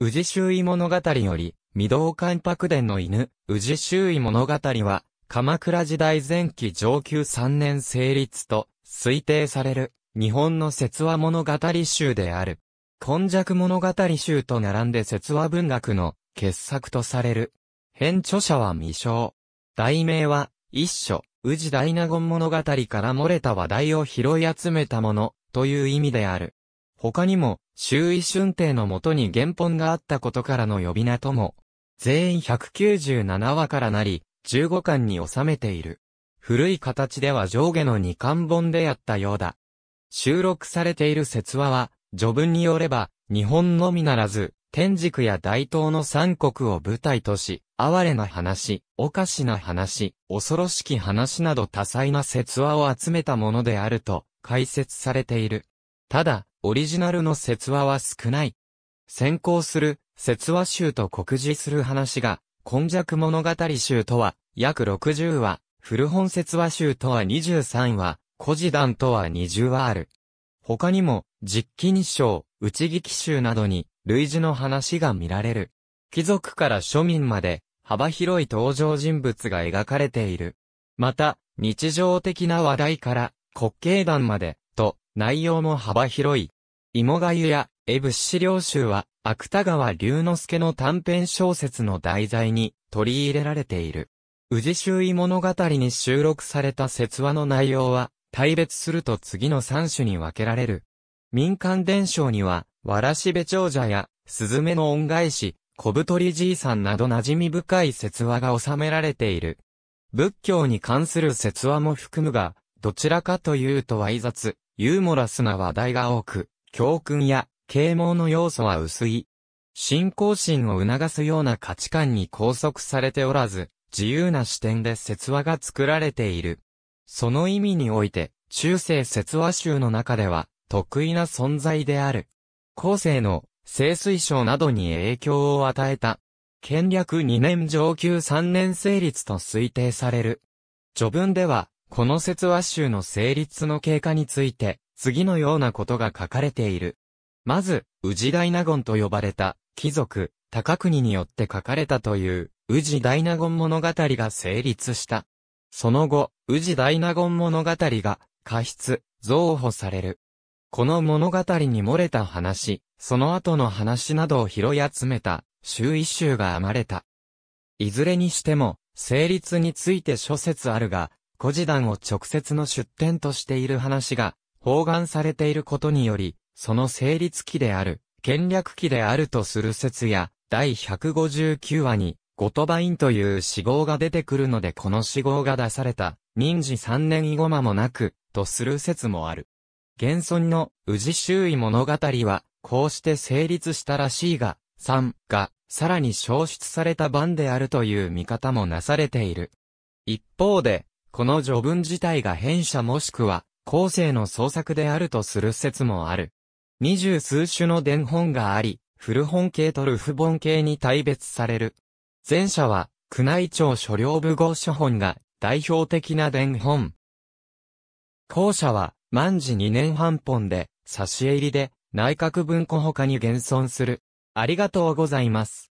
宇治周囲物語より、御堂関白殿の犬、宇治周囲物語は、鎌倉時代前期上級3年成立と推定される、日本の説話物語集である。今弱物語集と並んで説話文学の傑作とされる。編著者は未詳。題名は、一書、宇治大納言物語から漏れた話題を拾い集めたもの、という意味である。他にも、周囲春帝のもとに原本があったことからの呼び名とも、全員197話からなり、15巻に収めている。古い形では上下の2巻本でやったようだ。収録されている説話は、序文によれば、日本のみならず、天竺や大東の三国を舞台とし、哀れな話、おかしな話、恐ろしき話など多彩な説話を集めたものであると解説されている。ただ、オリジナルの説話は少ない。先行する説話集と告示する話が、今弱物語集とは約60話、古本説話集とは23話、古事談とは20話ある。他にも、実記日章、内聞き集などに、類似の話が見られる。貴族から庶民まで、幅広い登場人物が描かれている。また、日常的な話題から、滑稽談まで、内容も幅広い。芋がゆや、えぶっ領料集は、芥川龍之介の短編小説の題材に取り入れられている。宇治周囲物語に収録された説話の内容は、大別すると次の三種に分けられる。民間伝承には、わらしべ長者や、すずめの恩返し、小太りじいさんなど馴染み深い説話が収められている。仏教に関する説話も含むが、どちらかというと猥雑、ユーモラスな話題が多く、教訓や啓蒙の要素は薄い。信仰心を促すような価値観に拘束されておらず、自由な視点で説話が作られている。その意味において、中世説話集の中では、得意な存在である。後世の、清水省などに影響を与えた。権略2年上級3年成立と推定される。序文では、この説話集の成立の経過について、次のようなことが書かれている。まず、宇治大納言と呼ばれた、貴族、高国によって書かれたという、宇治大納言物語が成立した。その後、宇治大納言物語が、過失、増補される。この物語に漏れた話、その後の話などを拾い集めた、周一集が編まれた。いずれにしても、成立について諸説あるが、古事団を直接の出典としている話が、包含されていることにより、その成立期である、権略期であるとする説や、第159話に、ゴトバインという死号が出てくるのでこの死号が出された、民事3年以後間もなく、とする説もある。現存の宇治周囲物語は、こうして成立したらしいが、三が、さらに消失された版であるという見方もなされている。一方で、この序文自体が変者もしくは、後世の創作であるとする説もある。二十数種の伝本があり、古本系とルフ本系に大別される。前者は、宮内庁所領部号書本が代表的な伝本。後者は、万事二年半本で、差し入りで、内閣文庫他に現存する。ありがとうございます。